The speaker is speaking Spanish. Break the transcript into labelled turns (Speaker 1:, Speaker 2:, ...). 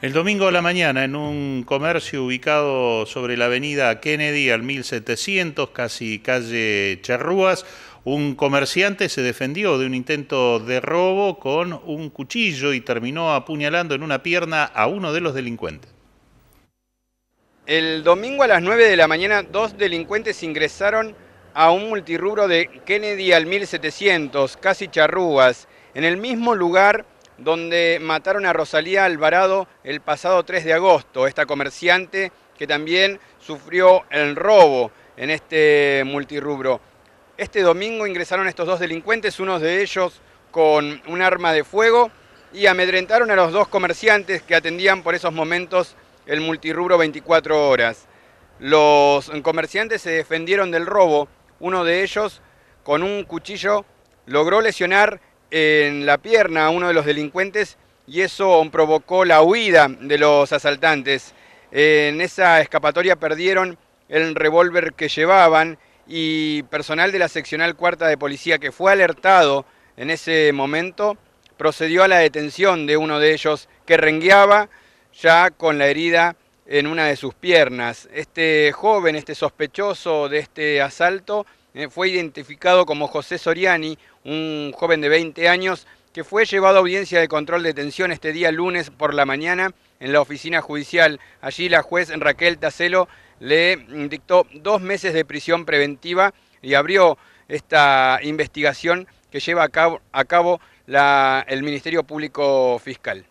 Speaker 1: El domingo a la mañana, en un comercio ubicado sobre la avenida Kennedy al 1700, casi calle Charrúas, un comerciante se defendió de un intento de robo con un cuchillo y terminó apuñalando en una pierna a uno de los delincuentes. El domingo a las 9 de la mañana, dos
Speaker 2: delincuentes ingresaron a un multirrubro de Kennedy al 1700, casi charrúas. En el mismo lugar donde mataron a Rosalía Alvarado el pasado 3 de agosto, esta comerciante que también sufrió el robo en este multirrubro. Este domingo ingresaron estos dos delincuentes, uno de ellos con un arma de fuego y amedrentaron a los dos comerciantes que atendían por esos momentos el multirrubro 24 horas. Los comerciantes se defendieron del robo, uno de ellos con un cuchillo logró lesionar en la pierna a uno de los delincuentes y eso provocó la huida de los asaltantes. En esa escapatoria perdieron el revólver que llevaban y personal de la seccional cuarta de policía que fue alertado en ese momento procedió a la detención de uno de ellos que rengueaba ya con la herida en una de sus piernas. Este joven, este sospechoso de este asalto, eh, fue identificado como José Soriani, un joven de 20 años que fue llevado a audiencia de control de detención este día lunes por la mañana en la oficina judicial. Allí la juez Raquel Tacelo le dictó dos meses de prisión preventiva y abrió esta investigación que lleva a cabo, el Ministerio Público Fiscal.